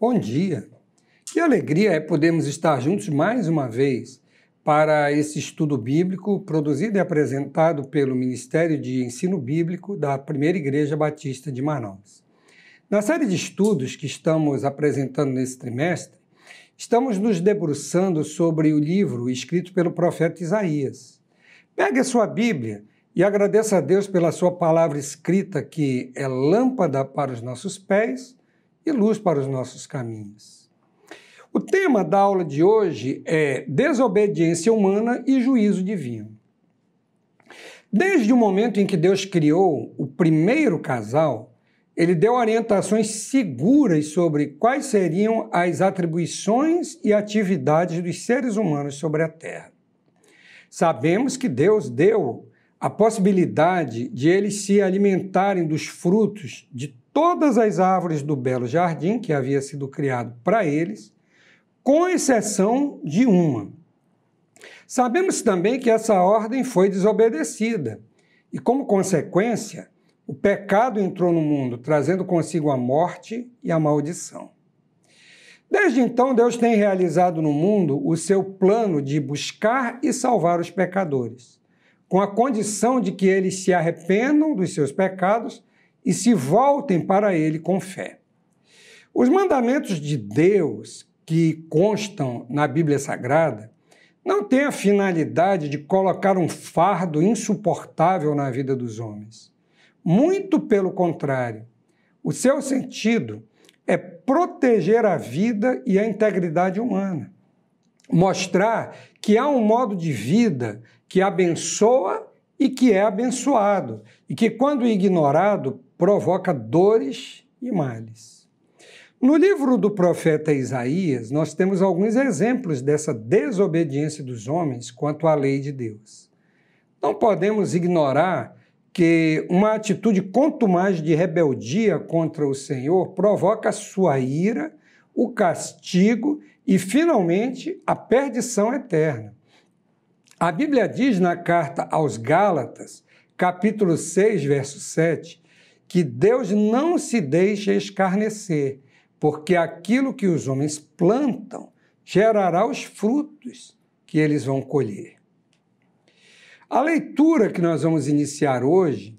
Bom dia! Que alegria é podermos estar juntos mais uma vez para esse estudo bíblico produzido e apresentado pelo Ministério de Ensino Bíblico da Primeira Igreja Batista de Manaus. Na série de estudos que estamos apresentando nesse trimestre, estamos nos debruçando sobre o livro escrito pelo profeta Isaías. Pegue a sua Bíblia e agradeça a Deus pela sua palavra escrita que é lâmpada para os nossos pés e luz para os nossos caminhos. O tema da aula de hoje é desobediência humana e juízo divino. Desde o momento em que Deus criou o primeiro casal, ele deu orientações seguras sobre quais seriam as atribuições e atividades dos seres humanos sobre a Terra. Sabemos que Deus deu a possibilidade de eles se alimentarem dos frutos de todas as árvores do belo jardim que havia sido criado para eles, com exceção de uma. Sabemos também que essa ordem foi desobedecida e, como consequência, o pecado entrou no mundo, trazendo consigo a morte e a maldição. Desde então, Deus tem realizado no mundo o seu plano de buscar e salvar os pecadores, com a condição de que eles se arrependam dos seus pecados e se voltem para ele com fé. Os mandamentos de Deus que constam na Bíblia Sagrada não têm a finalidade de colocar um fardo insuportável na vida dos homens. Muito pelo contrário, o seu sentido é proteger a vida e a integridade humana, mostrar que há um modo de vida que abençoa e que é abençoado, e que, quando ignorado, provoca dores e males. No livro do profeta Isaías, nós temos alguns exemplos dessa desobediência dos homens quanto à lei de Deus. Não podemos ignorar que uma atitude contumaz de rebeldia contra o Senhor provoca a sua ira, o castigo e, finalmente, a perdição eterna. A Bíblia diz na carta aos Gálatas, capítulo 6, verso 7, que Deus não se deixa escarnecer, porque aquilo que os homens plantam gerará os frutos que eles vão colher. A leitura que nós vamos iniciar hoje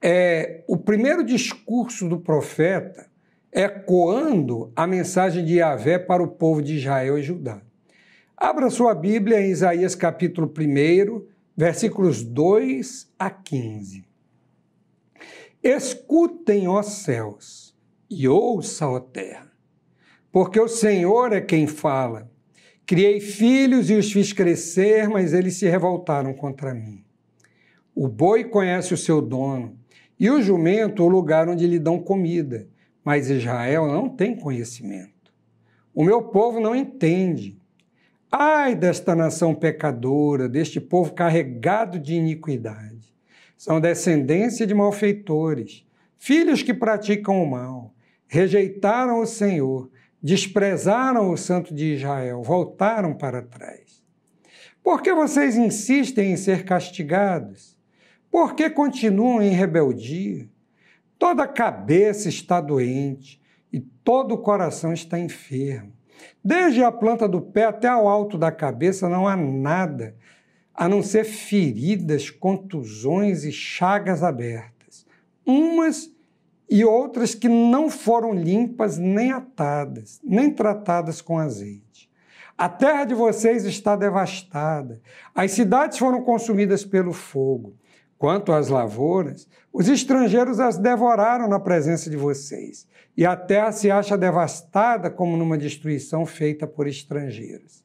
é o primeiro discurso do profeta ecoando a mensagem de Yahvé para o povo de Israel e Judá. Abra sua Bíblia em Isaías capítulo 1, versículos 2 a 15. Escutem, ó céus, e ouça, ó terra, porque o Senhor é quem fala. Criei filhos e os fiz crescer, mas eles se revoltaram contra mim. O boi conhece o seu dono, e o jumento o lugar onde lhe dão comida, mas Israel não tem conhecimento. O meu povo não entende. Ai desta nação pecadora, deste povo carregado de iniquidade são descendência de malfeitores, filhos que praticam o mal, rejeitaram o Senhor, desprezaram o Santo de Israel, voltaram para trás. Por que vocês insistem em ser castigados? Por que continuam em rebeldia? Toda cabeça está doente e todo o coração está enfermo. Desde a planta do pé até ao alto da cabeça não há nada a não ser feridas, contusões e chagas abertas, umas e outras que não foram limpas nem atadas, nem tratadas com azeite. A terra de vocês está devastada, as cidades foram consumidas pelo fogo. Quanto às lavouras, os estrangeiros as devoraram na presença de vocês, e a terra se acha devastada como numa destruição feita por estrangeiros.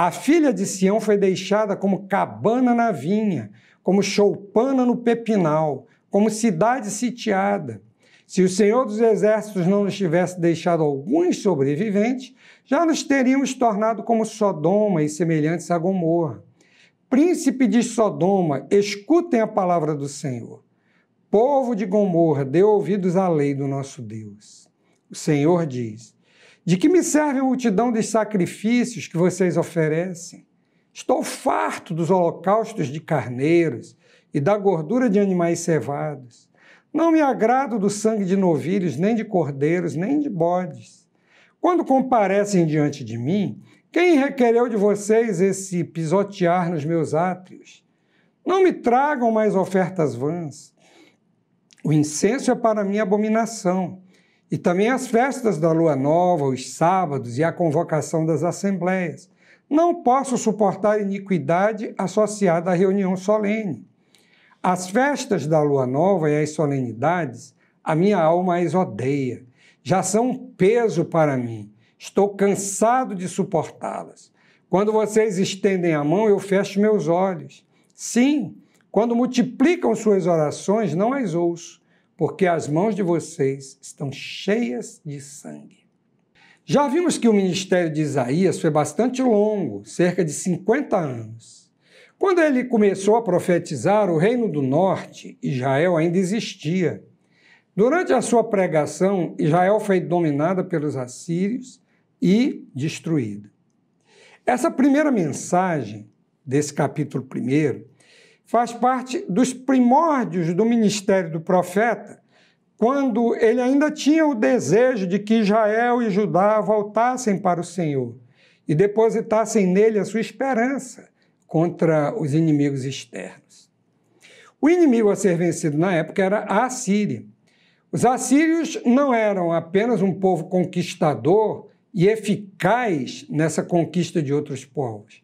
A filha de Sião foi deixada como cabana na vinha, como choupana no pepinal, como cidade sitiada. Se o Senhor dos Exércitos não nos tivesse deixado alguns sobreviventes, já nos teríamos tornado como Sodoma e semelhantes a Gomorra. Príncipe de Sodoma, escutem a palavra do Senhor. Povo de Gomorra, dê ouvidos à lei do nosso Deus. O Senhor diz: de que me serve a multidão de sacrifícios que vocês oferecem? Estou farto dos holocaustos de carneiros e da gordura de animais cevados. Não me agrado do sangue de novilhos, nem de cordeiros, nem de bodes. Quando comparecem diante de mim, quem requereu de vocês esse pisotear nos meus átrios? Não me tragam mais ofertas vãs. O incenso é para minha abominação e também as festas da lua nova, os sábados e a convocação das assembleias. Não posso suportar iniquidade associada à reunião solene. As festas da lua nova e as solenidades, a minha alma as odeia. Já são um peso para mim. Estou cansado de suportá-las. Quando vocês estendem a mão, eu fecho meus olhos. Sim, quando multiplicam suas orações, não as ouço porque as mãos de vocês estão cheias de sangue. Já vimos que o ministério de Isaías foi bastante longo, cerca de 50 anos. Quando ele começou a profetizar, o reino do norte, Israel, ainda existia. Durante a sua pregação, Israel foi dominada pelos assírios e destruída. Essa primeira mensagem desse capítulo primeiro faz parte dos primórdios do ministério do profeta, quando ele ainda tinha o desejo de que Israel e Judá voltassem para o Senhor e depositassem nele a sua esperança contra os inimigos externos. O inimigo a ser vencido na época era a Assíria. Os assírios não eram apenas um povo conquistador e eficaz nessa conquista de outros povos.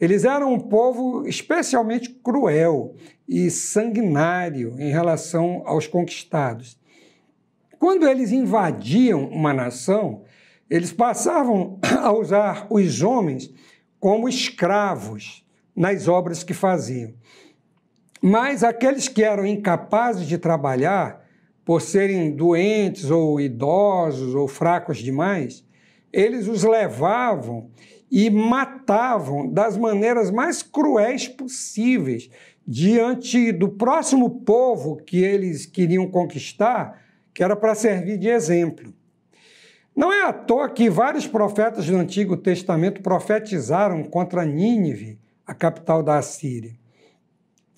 Eles eram um povo especialmente cruel e sanguinário em relação aos conquistados. Quando eles invadiam uma nação, eles passavam a usar os homens como escravos nas obras que faziam. Mas aqueles que eram incapazes de trabalhar, por serem doentes ou idosos ou fracos demais, eles os levavam e matavam das maneiras mais cruéis possíveis diante do próximo povo que eles queriam conquistar, que era para servir de exemplo. Não é à toa que vários profetas do Antigo Testamento profetizaram contra Nínive, a capital da Assíria.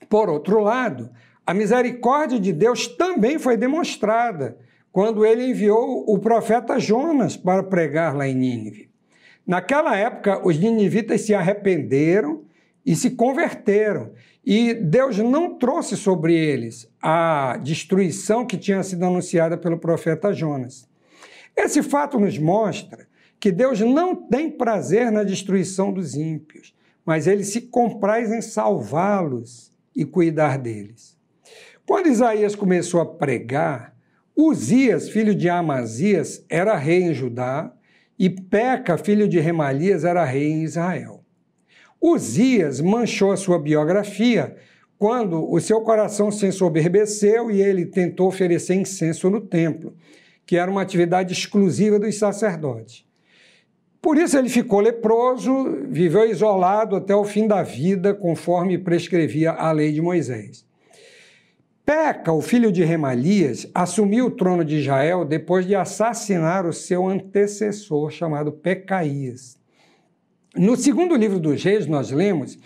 Por outro lado, a misericórdia de Deus também foi demonstrada quando ele enviou o profeta Jonas para pregar lá em Nínive. Naquela época, os ninivitas se arrependeram e se converteram. E Deus não trouxe sobre eles a destruição que tinha sido anunciada pelo profeta Jonas. Esse fato nos mostra que Deus não tem prazer na destruição dos ímpios, mas ele se compraz em salvá-los e cuidar deles. Quando Isaías começou a pregar, Uzias, filho de Amazias, era rei em Judá, e Peca, filho de Remalias, era rei em Israel. Uzias manchou a sua biografia quando o seu coração se ensoberbeceu e ele tentou oferecer incenso no templo, que era uma atividade exclusiva dos sacerdotes. Por isso ele ficou leproso, viveu isolado até o fim da vida, conforme prescrevia a lei de Moisés. Peca, o filho de Remalias, assumiu o trono de Israel depois de assassinar o seu antecessor, chamado Pecaías. No segundo livro dos Reis, nós lemos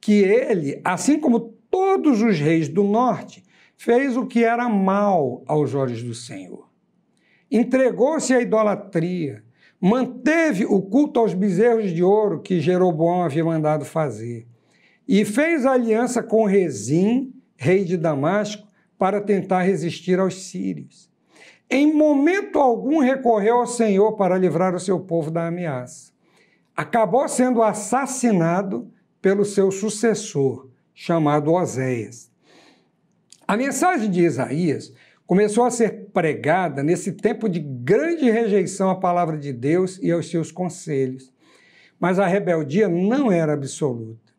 que ele, assim como todos os reis do norte, fez o que era mal aos olhos do Senhor. Entregou-se à idolatria, manteve o culto aos bezerros de ouro que Jeroboão havia mandado fazer, e fez aliança com Rezim, rei de Damasco, para tentar resistir aos sírios. Em momento algum recorreu ao Senhor para livrar o seu povo da ameaça. Acabou sendo assassinado pelo seu sucessor, chamado Oséias. A mensagem de Isaías começou a ser pregada nesse tempo de grande rejeição à palavra de Deus e aos seus conselhos. Mas a rebeldia não era absoluta.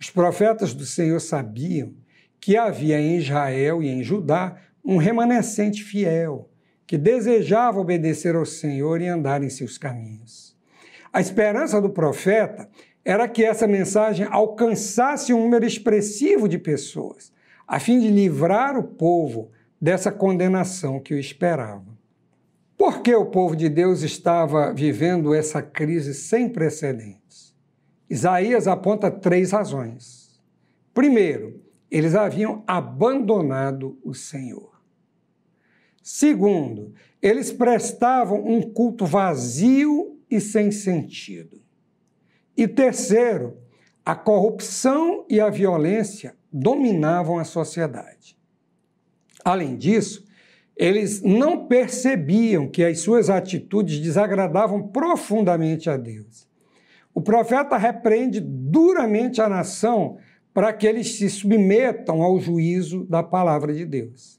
Os profetas do Senhor sabiam que havia em Israel e em Judá um remanescente fiel, que desejava obedecer ao Senhor e andar em seus caminhos. A esperança do profeta era que essa mensagem alcançasse um número expressivo de pessoas, a fim de livrar o povo dessa condenação que o esperava. Por que o povo de Deus estava vivendo essa crise sem precedentes? Isaías aponta três razões. Primeiro, eles haviam abandonado o Senhor. Segundo, eles prestavam um culto vazio e sem sentido. E terceiro, a corrupção e a violência dominavam a sociedade. Além disso, eles não percebiam que as suas atitudes desagradavam profundamente a Deus. O profeta repreende duramente a nação para que eles se submetam ao juízo da palavra de Deus.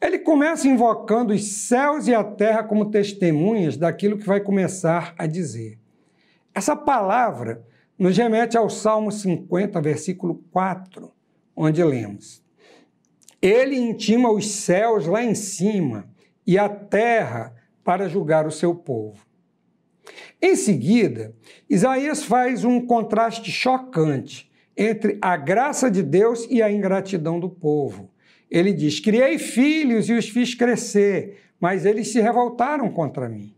Ele começa invocando os céus e a terra como testemunhas daquilo que vai começar a dizer. Essa palavra nos remete ao Salmo 50, versículo 4, onde lemos: Ele intima os céus lá em cima e a terra para julgar o seu povo. Em seguida, Isaías faz um contraste chocante entre a graça de Deus e a ingratidão do povo. Ele diz: Criei filhos e os fiz crescer, mas eles se revoltaram contra mim.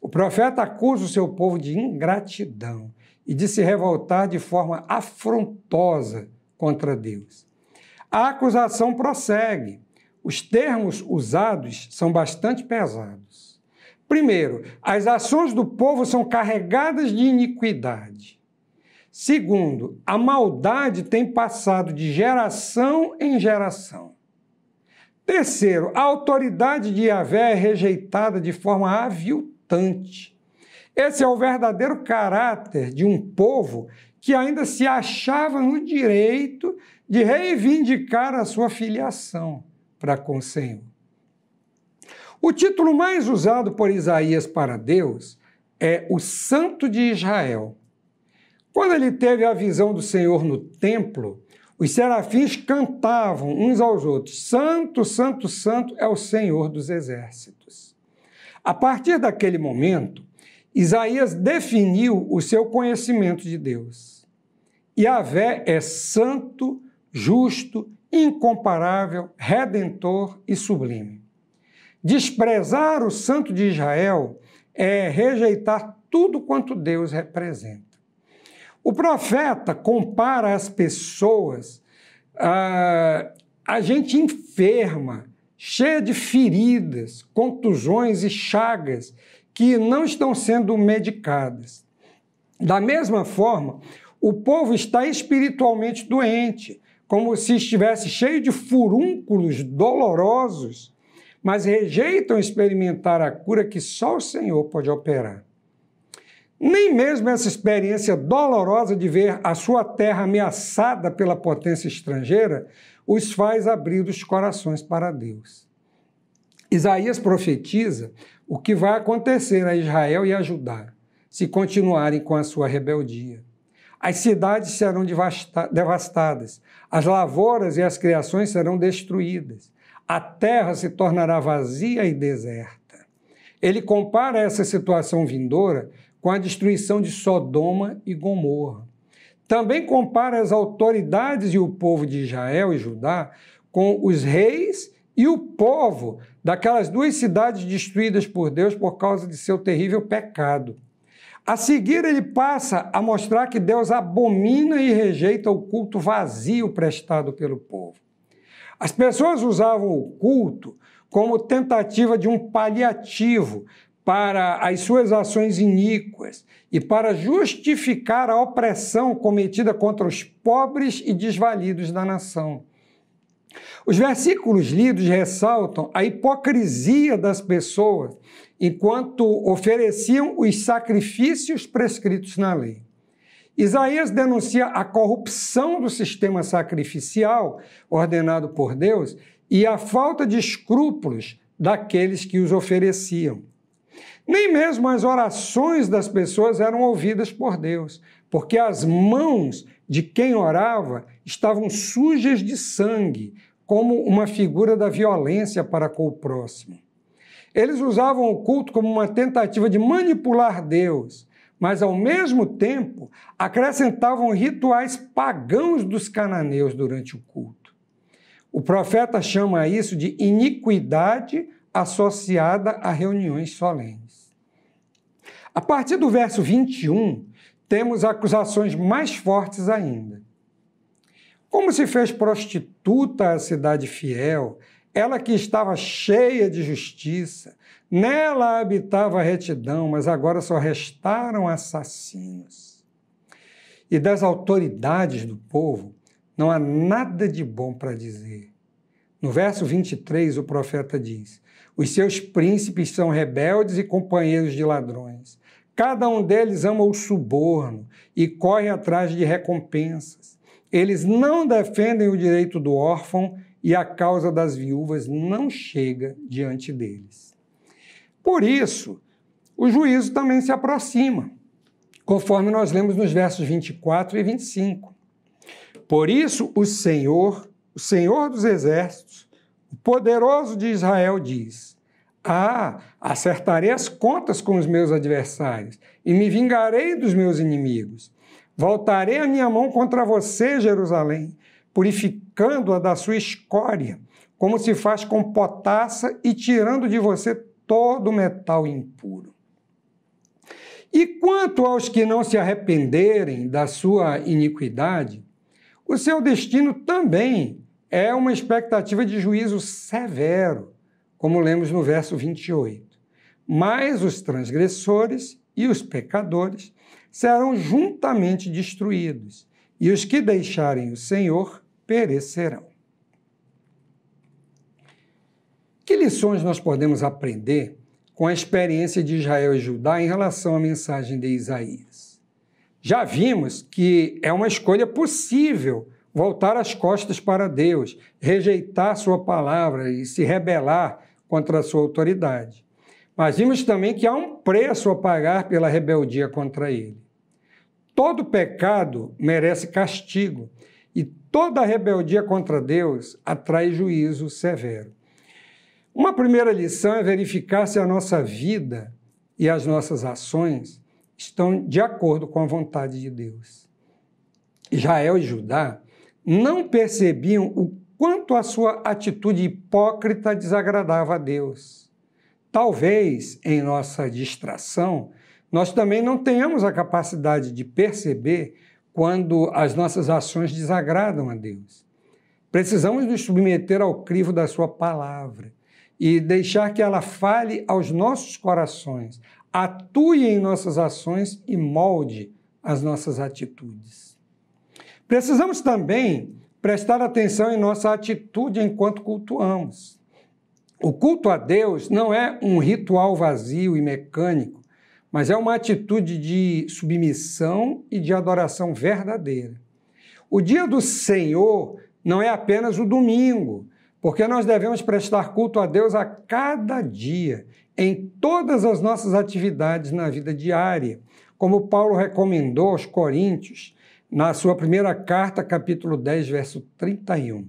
O profeta acusa o seu povo de ingratidão e de se revoltar de forma afrontosa contra Deus. A acusação prossegue. Os termos usados são bastante pesados. Primeiro, as ações do povo são carregadas de iniquidade. Segundo, a maldade tem passado de geração em geração. Terceiro, a autoridade de Yahvé é rejeitada de forma aviltante. Esse é o verdadeiro caráter de um povo que ainda se achava no direito de reivindicar a sua filiação para com o Senhor. O título mais usado por Isaías para Deus é o Santo de Israel. Quando ele teve a visão do Senhor no templo, os serafins cantavam uns aos outros: Santo, Santo, Santo é o Senhor dos exércitos. A partir daquele momento, Isaías definiu o seu conhecimento de Deus. Yahvé é santo, justo, incomparável, redentor e sublime. Desprezar o santo de Israel é rejeitar tudo quanto Deus representa. O profeta compara as pessoas, ah, a gente enferma, cheia de feridas, contusões e chagas que não estão sendo medicadas. Da mesma forma, o povo está espiritualmente doente, como se estivesse cheio de furúnculos dolorosos, mas rejeitam experimentar a cura que só o Senhor pode operar. Nem mesmo essa experiência dolorosa de ver a sua terra ameaçada pela potência estrangeira os faz abrir os corações para Deus. Isaías profetiza o que vai acontecer a Israel e a Judá se continuarem com a sua rebeldia. As cidades serão devastadas, as lavouras e as criações serão destruídas, a terra se tornará vazia e deserta. Ele compara essa situação vindoura com a destruição de Sodoma e Gomorra. Também compara as autoridades e o povo de Israel e Judá com os reis e o povo daquelas duas cidades destruídas por Deus por causa de seu terrível pecado. A seguir, ele passa a mostrar que Deus abomina e rejeita o culto vazio prestado pelo povo. As pessoas usavam o culto como tentativa de um paliativo para as suas ações iníquas e para justificar a opressão cometida contra os pobres e desvalidos da nação. Os versículos lidos ressaltam a hipocrisia das pessoas enquanto ofereciam os sacrifícios prescritos na lei. Isaías denuncia a corrupção do sistema sacrificial ordenado por Deus e a falta de escrúpulos daqueles que os ofereciam. Nem mesmo as orações das pessoas eram ouvidas por Deus, porque as mãos de quem orava estavam sujas de sangue, como uma figura da violência para com o próximo. Eles usavam o culto como uma tentativa de manipular Deus, mas ao mesmo tempo acrescentavam rituais pagãos dos cananeus durante o culto. O profeta chama isso de iniquidade associada a reuniões solenes. A partir do verso 21, temos acusações mais fortes ainda. Como se fez prostituta a cidade fiel, ela que estava cheia de justiça, nela habitava a retidão, mas agora só restaram assassinos. E das autoridades do povo não há nada de bom para dizer. No verso 23, o profeta diz: Os seus príncipes são rebeldes e companheiros de ladrões. Cada um deles ama o suborno e corre atrás de recompensas. Eles não defendem o direito do órfão e a causa das viúvas não chega diante deles. Por isso, o juízo também se aproxima, conforme nós lemos nos versos 24 e 25. Por isso, o Senhor o Senhor dos Exércitos, o poderoso de Israel, diz: Ah, acertarei as contas com os meus adversários e me vingarei dos meus inimigos. Voltarei a minha mão contra você, Jerusalém, purificando-a da sua escória, como se faz com potassa e tirando de você todo o metal impuro. E quanto aos que não se arrependerem da sua iniquidade, o seu destino também é uma expectativa de juízo severo, como lemos no verso 28. Mas os transgressores e os pecadores serão juntamente destruídos, e os que deixarem o Senhor perecerão. Que lições nós podemos aprender com a experiência de Israel e Judá em relação à mensagem de Isaías? Já vimos que é uma escolha possível voltar as costas para Deus, rejeitar sua palavra e se rebelar contra a sua autoridade. Mas vimos também que há um preço a pagar pela rebeldia contra ele. Todo pecado merece castigo e toda rebeldia contra Deus atrai juízo severo. Uma primeira lição é verificar se a nossa vida e as nossas ações estão de acordo com a vontade de Deus. Israel e Judá não percebiam o quanto a sua atitude hipócrita desagradava a Deus. Talvez, em nossa distração, nós também não tenhamos a capacidade de perceber quando as nossas ações desagradam a Deus. Precisamos nos submeter ao crivo da Sua palavra e deixar que ela fale aos nossos corações, atue em nossas ações e molde as nossas atitudes. Precisamos também prestar atenção em nossa atitude enquanto cultuamos. O culto a Deus não é um ritual vazio e mecânico, mas é uma atitude de submissão e de adoração verdadeira. O dia do Senhor não é apenas o domingo, porque nós devemos prestar culto a Deus a cada dia em todas as nossas atividades na vida diária, como Paulo recomendou aos Coríntios na sua primeira carta, capítulo 10, verso 31.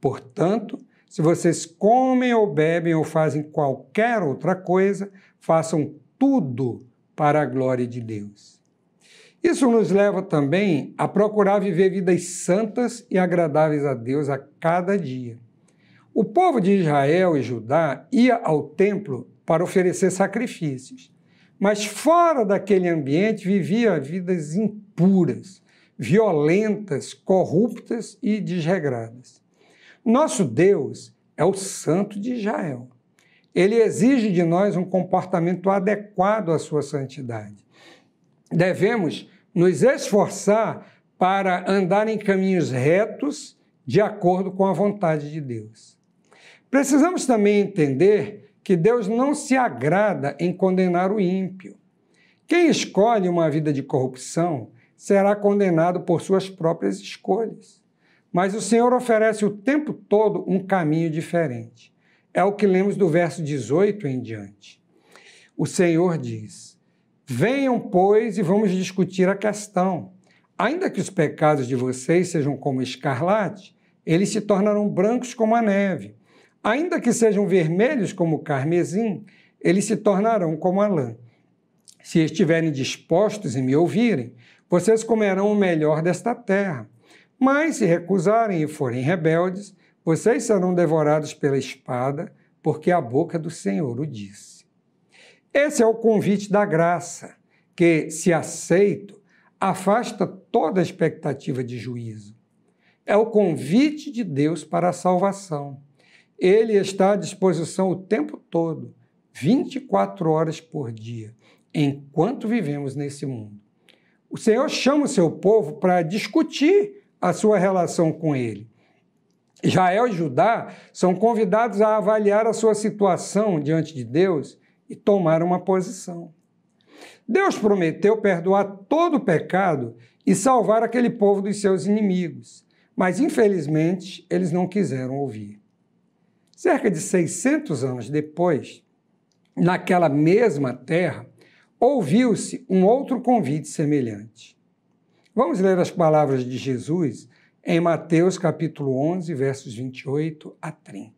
Portanto, se vocês comem ou bebem ou fazem qualquer outra coisa, façam tudo para a glória de Deus. Isso nos leva também a procurar viver vidas santas e agradáveis a Deus a cada dia. O povo de Israel e Judá ia ao templo para oferecer sacrifícios. Mas fora daquele ambiente vivia vidas impuras, violentas, corruptas e desregradas. Nosso Deus é o Santo de Israel. Ele exige de nós um comportamento adequado à sua santidade. Devemos nos esforçar para andar em caminhos retos de acordo com a vontade de Deus. Precisamos também entender que Deus não se agrada em condenar o ímpio. Quem escolhe uma vida de corrupção será condenado por suas próprias escolhas. Mas o Senhor oferece o tempo todo um caminho diferente. É o que lemos do verso 18 em diante. O Senhor diz: Venham, pois, e vamos discutir a questão. Ainda que os pecados de vocês sejam como escarlate, eles se tornarão brancos como a neve. Ainda que sejam vermelhos como o carmesim, eles se tornarão como a lã. Se estiverem dispostos e me ouvirem, vocês comerão o melhor desta terra. Mas se recusarem e forem rebeldes, vocês serão devorados pela espada, porque a boca do Senhor o disse. Esse é o convite da graça, que, se aceito, afasta toda expectativa de juízo. É o convite de Deus para a salvação. Ele está à disposição o tempo todo, 24 horas por dia, enquanto vivemos nesse mundo. O Senhor chama o seu povo para discutir a sua relação com ele. Israel e Judá são convidados a avaliar a sua situação diante de Deus e tomar uma posição. Deus prometeu perdoar todo o pecado e salvar aquele povo dos seus inimigos, mas infelizmente eles não quiseram ouvir. Cerca de 600 anos depois, naquela mesma terra, ouviu-se um outro convite semelhante. Vamos ler as palavras de Jesus em Mateus capítulo 11, versos 28 a 30.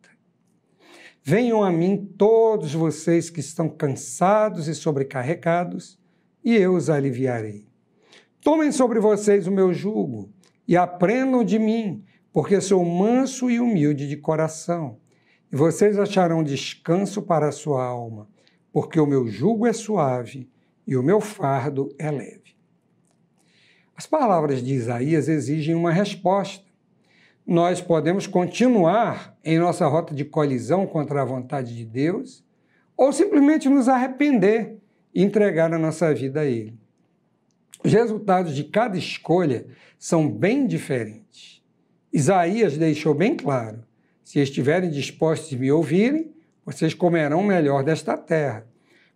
Venham a mim todos vocês que estão cansados e sobrecarregados, e eu os aliviarei. Tomem sobre vocês o meu jugo e aprendam de mim, porque sou manso e humilde de coração vocês acharão descanso para a sua alma, porque o meu jugo é suave e o meu fardo é leve. As palavras de Isaías exigem uma resposta. Nós podemos continuar em nossa rota de colisão contra a vontade de Deus ou simplesmente nos arrepender e entregar a nossa vida a Ele. Os resultados de cada escolha são bem diferentes. Isaías deixou bem claro se estiverem dispostos a me ouvirem, vocês comerão melhor desta terra.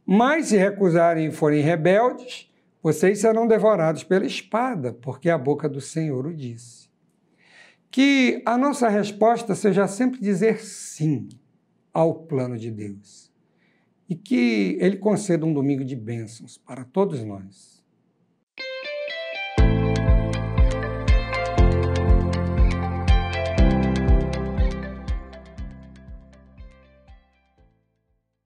Mas se recusarem e forem rebeldes, vocês serão devorados pela espada, porque a boca do Senhor o disse. Que a nossa resposta seja sempre dizer sim ao plano de Deus. E que Ele conceda um domingo de bênçãos para todos nós.